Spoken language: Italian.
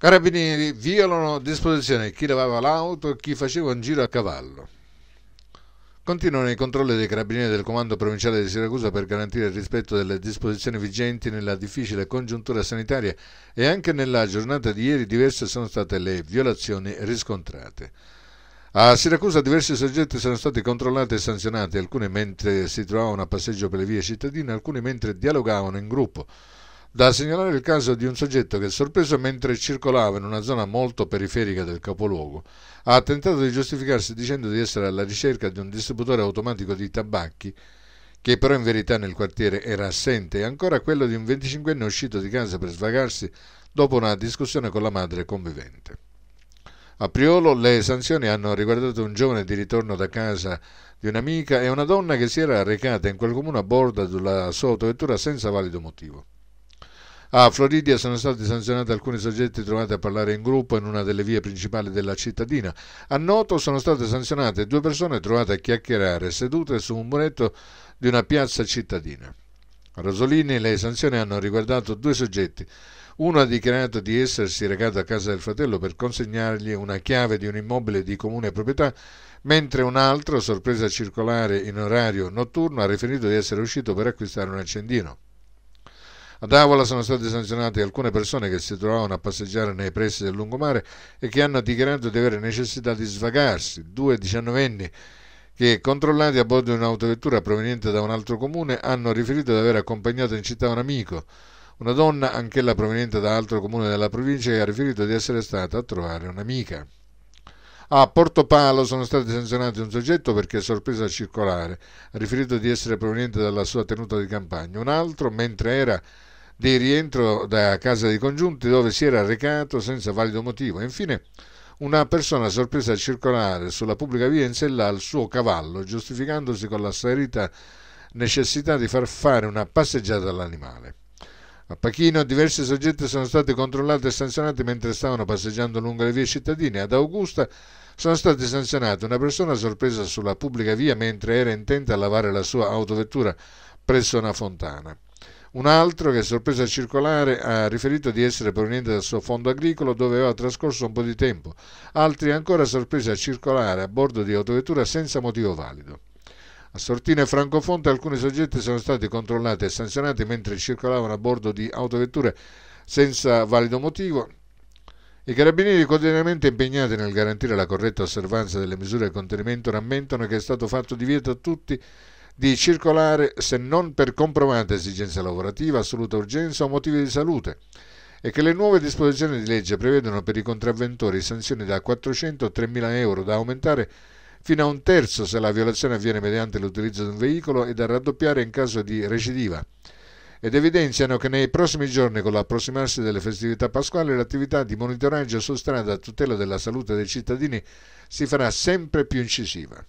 Carabinieri violano disposizione chi lavava l'auto e chi faceva un giro a cavallo. Continuano i controlli dei carabinieri del Comando Provinciale di Siracusa per garantire il rispetto delle disposizioni vigenti nella difficile congiuntura sanitaria e anche nella giornata di ieri diverse sono state le violazioni riscontrate. A Siracusa diversi soggetti sono stati controllati e sanzionati, alcuni mentre si trovavano a passeggio per le vie cittadine, alcuni mentre dialogavano in gruppo. Da segnalare il caso di un soggetto che, sorpreso mentre circolava in una zona molto periferica del capoluogo, ha tentato di giustificarsi dicendo di essere alla ricerca di un distributore automatico di tabacchi, che però in verità nel quartiere era assente, e ancora quello di un 25enne uscito di casa per svagarsi dopo una discussione con la madre convivente. A Priolo le sanzioni hanno riguardato un giovane di ritorno da casa di un'amica e una donna che si era recata in quel comune a bordo della sua autovettura senza valido motivo. A Floridia sono stati sanzionati alcuni soggetti trovati a parlare in gruppo in una delle vie principali della cittadina. A Noto sono state sanzionate due persone trovate a chiacchierare sedute su un muretto di una piazza cittadina. A Rosolini le sanzioni hanno riguardato due soggetti. Uno ha dichiarato di essersi recato a casa del fratello per consegnargli una chiave di un immobile di comune proprietà, mentre un altro, sorpresa circolare in orario notturno, ha riferito di essere uscito per acquistare un accendino. A Davola sono state sanzionate alcune persone che si trovavano a passeggiare nei pressi del lungomare e che hanno dichiarato di avere necessità di svagarsi. Due diciannovenni che, controllati a bordo di un'autovettura proveniente da un altro comune, hanno riferito di aver accompagnato in città un amico. Una donna, anch'ella proveniente da altro comune della provincia, che ha riferito di essere stata a trovare un'amica. A Porto Palo sono stati sanzionati un soggetto perché sorpreso a circolare, ha riferito di essere proveniente dalla sua tenuta di campagna. Un altro, mentre era di rientro da casa dei congiunti dove si era recato senza valido motivo. Infine, una persona sorpresa a circolare sulla pubblica via in sella al suo cavallo, giustificandosi con la serita necessità di far fare una passeggiata all'animale. A Pachino diversi soggetti sono stati controllati e sanzionati mentre stavano passeggiando lungo le vie cittadine. Ad Augusta sono stati sanzionati una persona sorpresa sulla pubblica via mentre era intenta a lavare la sua autovettura presso una fontana. Un altro che è sorpreso a circolare ha riferito di essere proveniente dal suo fondo agricolo dove aveva trascorso un po' di tempo. Altri ancora sorpresi a circolare a bordo di autovettura senza motivo valido. A Sortino e Francofonte alcuni soggetti sono stati controllati e sanzionati mentre circolavano a bordo di autovetture senza valido motivo. I carabinieri quotidianamente impegnati nel garantire la corretta osservanza delle misure di contenimento rammentano che è stato fatto divieto a tutti di circolare se non per comprovata esigenza lavorativa, assoluta urgenza o motivi di salute e che le nuove disposizioni di legge prevedono per i contravventori sanzioni da 400 a 3.000 euro da aumentare fino a un terzo se la violazione avviene mediante l'utilizzo di un veicolo e da raddoppiare in caso di recidiva ed evidenziano che nei prossimi giorni, con l'approssimarsi delle festività pasquali, l'attività di monitoraggio su strada a tutela della salute dei cittadini si farà sempre più incisiva.